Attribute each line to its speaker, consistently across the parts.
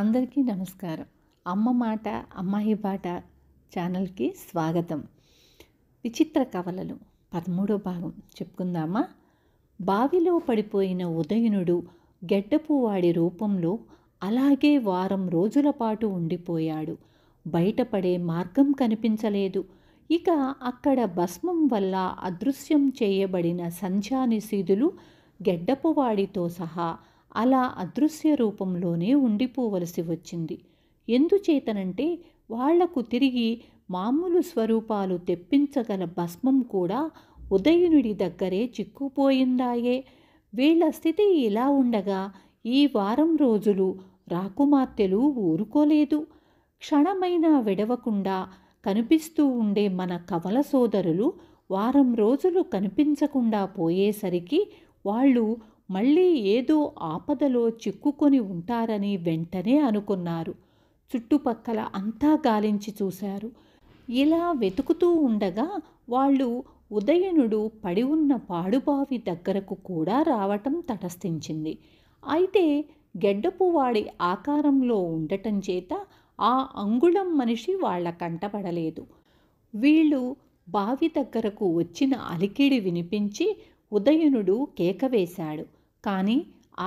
Speaker 1: అందరికీ నమస్కారం అమ్మ మాట అమ్మాయి బాట ఛానల్కి స్వాగతం విచిత్ర కవలలు పదమూడో భాగం చెప్పుకుందామా బావిలో పడిపోయిన ఉదయనుడు గెడ్డపువాడి రూపంలో అలాగే వారం రోజుల పాటు ఉండిపోయాడు బయటపడే మార్గం కనిపించలేదు ఇక అక్కడ భస్మం వల్ల అదృశ్యం చేయబడిన సంచానిశీదులు గెడ్డపువాడితో సహా అలా అదృశ్య రూపంలోనే ఉండిపోవలసి వచ్చింది ఎందుచేతనంటే వాళ్లకు తిరిగి మామూలు స్వరూపాలు తెప్పించగల భస్మం కూడా ఉదయనుడి దగ్గరే చిక్కుపోయిందాయే వీళ్ల స్థితి ఇలా ఉండగా ఈ వారం రోజులు రాకుమార్తెలు ఊరుకోలేదు క్షణమైనా విడవకుండా కనిపిస్తూ ఉండే మన కవల సోదరులు వారం రోజులు కనిపించకుండా పోయేసరికి వాళ్ళు మళ్ళీ ఏదో ఆపదలో చిక్కుకొని ఉంటారని వెంటనే అనుకున్నారు చుట్టుపక్కల అంతా గాలించి చూశారు ఇలా వెతుకుతూ ఉండగా వాళ్ళు ఉదయనుడు పడి ఉన్న పాడుబావి దగ్గరకు కూడా రావటం తటస్థించింది అయితే గెడ్డపువాడి ఆకారంలో ఉండటం చేత ఆ అంగుళం మనిషి వాళ్ళ కంటపడలేదు వీళ్ళు బావి దగ్గరకు వచ్చిన అలికిడి వినిపించి ఉదయనుడు కేకవేశాడు కానీ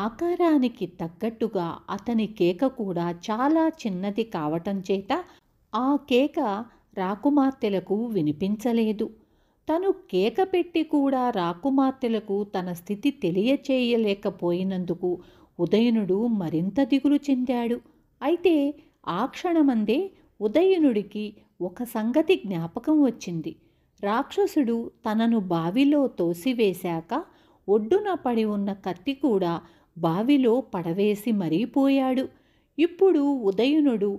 Speaker 1: ఆకారానికి తగ్గట్టుగా అతని కేక కూడా చాలా చిన్నది కావటం చేత ఆ కేక రాకుమార్తెలకు వినిపించలేదు తను కేక పెట్టి కూడా రాకుమార్తెలకు తన స్థితి తెలియచేయలేకపోయినందుకు ఉదయనుడు మరింత దిగులు చెందాడు అయితే ఆ క్షణమందే ఉదయనుడికి ఒక సంగతి జ్ఞాపకం వచ్చింది రాక్షసుడు తనను బావిలో తోసివేశాక ఒడ్డున పడి ఉన్న కత్తి కూడా బావిలో పడవేసి మరీపోయాడు ఇప్పుడు ఉదయనుడు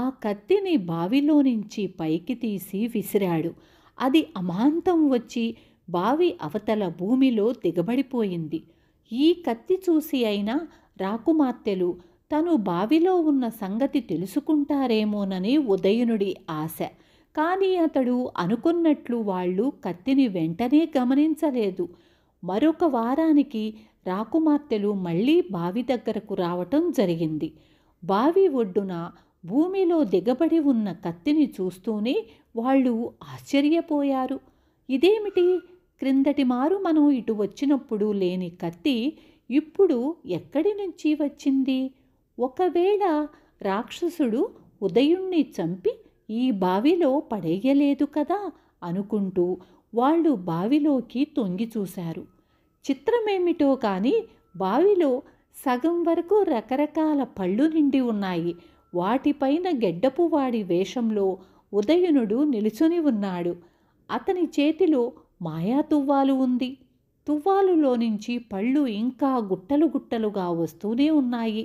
Speaker 1: ఆ కత్తిని బావిలో నుంచి పైకి తీసి విసిరాడు అది అమాంతం వచ్చి బావి అవతల భూమిలో దిగబడిపోయింది ఈ కత్తి చూసి అయినా రాకుమార్తెలు తను బావిలో ఉన్న సంగతి తెలుసుకుంటారేమోనని ఉదయనుడి ఆశ కానీ అతడు అనుకున్నట్లు వాళ్ళు కత్తిని వెంటనే గమనించలేదు మరొక వారానికి రాకుమార్తెలు మళ్ళీ బావి దగ్గరకు రావటం జరిగింది బావి ఒడ్డున భూమిలో దిగబడి ఉన్న కత్తిని చూస్తూనే వాళ్ళు ఆశ్చర్యపోయారు ఇదేమిటి క్రిందటి మారు మనం ఇటు వచ్చినప్పుడు లేని కత్తి ఇప్పుడు ఎక్కడి నుంచి వచ్చింది ఒకవేళ రాక్షసుడు ఉదయుణ్ణి చంపి ఈ బావిలో పడేయలేదు కదా అనుకుంటూ వాళ్ళు బావిలోకి తొంగి చూశారు చిత్రమేమిటో కానీ బావిలో సగం వరకు రకరకాల పళ్ళు నిండి ఉన్నాయి వాటిపైన గెడ్డపువాడి వేషంలో ఉదయనుడు నిలుచుని ఉన్నాడు అతని చేతిలో మాయా తువ్వాలు ఉంది తువ్వాలులో నుంచి పళ్ళు ఇంకా గుట్టలు గుట్టలుగా వస్తూనే ఉన్నాయి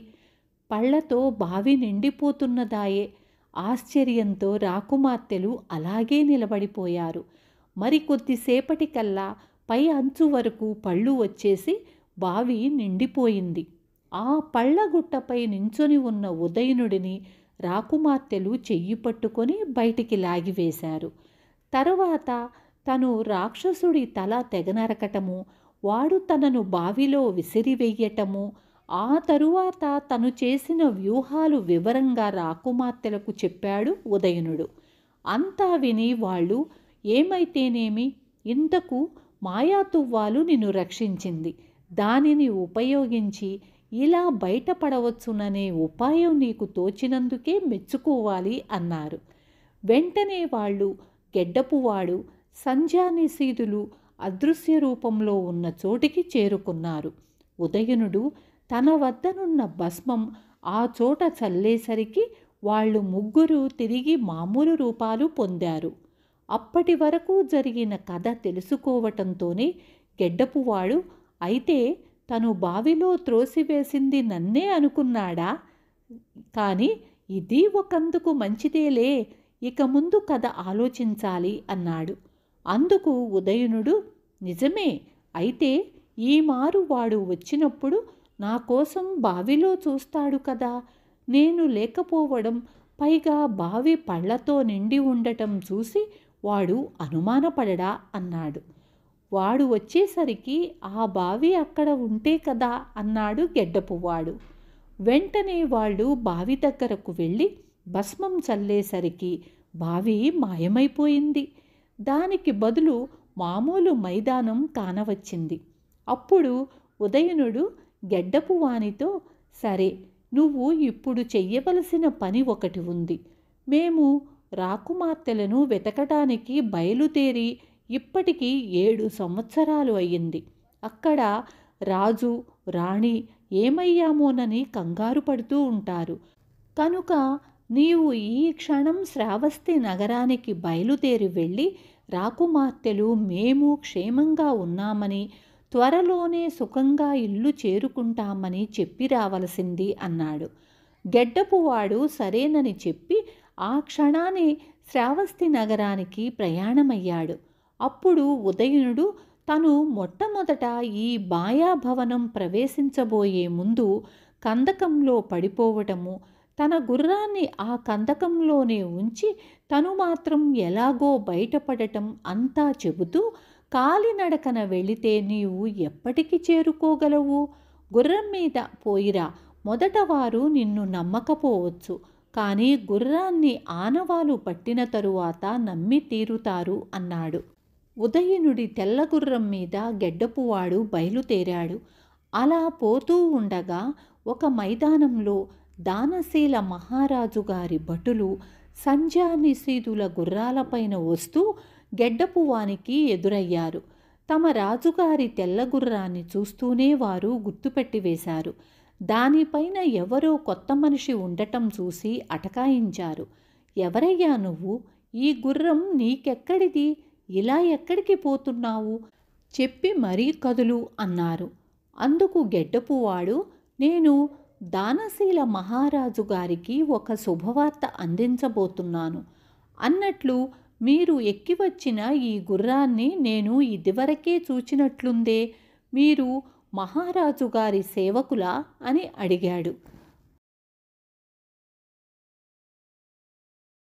Speaker 1: పళ్లతో బావి నిండిపోతున్నదాయే ఆశ్చర్యంతో రాకుమార్తెలు అలాగే నిలబడిపోయారు మరి కొద్దిసేపటికల్లా పై అంచు వరకు పళ్ళు వచ్చేసి బావి నిండిపోయింది ఆ పళ్ళగుట్టపై నించొని ఉన్న ఉదయనుడిని రాకుమార్తెలు చెయ్యి పట్టుకొని బయటికి లాగివేశారు తరువాత తను రాక్షసుడి తల తెగనరకటము వాడు తనను బావిలో విసిరివెయ్యటము ఆ తరువాత తను చేసిన వ్యూహాలు వివరంగా రాకుమార్తెలకు చెప్పాడు ఉదయనుడు అంతా విని వాళ్ళు ఏమైతేనేమి ఇంతకు మాయాతువ్వాలు నిన్ను రక్షించింది దానిని ఉపయోగించి ఇలా బయటపడవచ్చుననే ఉపాయం నీకు తోచినందుకే మెచ్చుకోవాలి అన్నారు వెంటనే వాళ్ళు గెడ్డపువాడు సంధ్యానిశీధులు అదృశ్య రూపంలో ఉన్న చోటికి చేరుకున్నారు ఉదయనుడు తన వద్దనున్న భస్మం ఆ చోట చల్లేసరికి వాళ్ళు ముగ్గురు తిరిగి మామూలు రూపాలు పొందారు అప్పటి వరకు జరిగిన కథ తెలుసుకోవటంతోనే గెడ్డపువాడు అయితే తను బావిలో త్రోసివేసింది నన్నే అనుకున్నాడా కానీ ఇది ఒకందుకు మంచిదేలే ఇక ముందు కథ ఆలోచించాలి అన్నాడు అందుకు ఉదయనుడు నిజమే అయితే ఈ మారు వాడు వచ్చినప్పుడు నా కోసం బావిలో చూస్తాడు కదా నేను లేకపోవడం పైగా బావి పళ్లతో నిండి ఉండటం చూసి వాడు అనుమానపడడా అన్నాడు వాడు వచ్చేసరికి ఆ బావి అక్కడ ఉంటే కదా అన్నాడు గెడ్డపువ్వాడు వెంటనే వాళ్ళు బావి దగ్గరకు వెళ్ళి భస్మం చల్లేసరికి బావి మాయమైపోయింది దానికి బదులు మామూలు మైదానం కానవచ్చింది అప్పుడు ఉదయనుడు గెడ్డపువానితో సరే నువ్వు ఇప్పుడు చెయ్యవలసిన పని ఒకటి ఉంది మేము రాకుమార్తెలను వెతకటానికి బయలుదేరి ఇప్పటికీ ఏడు సంవత్సరాలు అయ్యింది అక్కడ రాజు రాణి ఏమయ్యామోనని కంగారు పడుతూ ఉంటారు కనుక నీవు ఈ క్షణం శ్రావస్తి నగరానికి బయలుదేరి వెళ్ళి రాకుమార్తెలు మేము క్షేమంగా ఉన్నామని త్వరలోనే సుఖంగా ఇల్లు చేరుకుంటామని చెప్పి రావలసింది అన్నాడు గెడ్డపువాడు సరేనని చెప్పి ఆ క్షణానే శ్రావస్తి నగరానికి ప్రయాణమయ్యాడు అప్పుడు ఉదయనుడు తను మొట్టమొదట ఈ బాయాభవనం ప్రవేశించబోయే ముందు కందకంలో పడిపోవటము తన గుర్రాన్ని ఆ కందకంలోనే ఉంచి తను మాత్రం ఎలాగో బయటపడటం అంతా చెబుతూ కాలినడకన వెళితే నీవు ఎప్పటికి చేరుకోగలవు గుర్రం మీద పోయిరా మొదట వారు నిన్ను నమ్మకపోవచ్చు కానీ గుర్రాన్ని ఆనవాలు పట్టిన తరువాత నమ్మి తీరుతారు అన్నాడు ఉదయనుడి తెల్లగుర్రం మీద గెడ్డపువాడు బయలుదేరాడు అలా పోతూ ఉండగా ఒక మైదానంలో దానశీల మహారాజుగారి భటులు సంధ్యానిశీదుల గుర్రాలపైన వస్తూ గెడ్డపువానికి ఎదురయ్యారు తమ రాజుగారి తెల్లగుర్రాన్ని చూస్తూనే వారు గుర్తుపెట్టివేశారు దానిపైన ఎవరో కొత్త మనిషి ఉండటం చూసి అటకాయించారు ఎవరయ్యా నువ్వు ఈ గుర్రం నీకెక్కడిది ఇలా ఎక్కడికి పోతున్నావు చెప్పి మరీ కదులు అన్నారు అందుకు గెడ్డపువాడు నేను దానశీల మహారాజు గారికి ఒక శుభవార్త అందించబోతున్నాను అన్నట్లు మీరు ఎక్కివచ్చిన ఈ గుర్రాన్ని నేను ఇదివరకే చూచినట్లుందే మీరు మహారాజు గారి సేవకులా అని అడిగాడు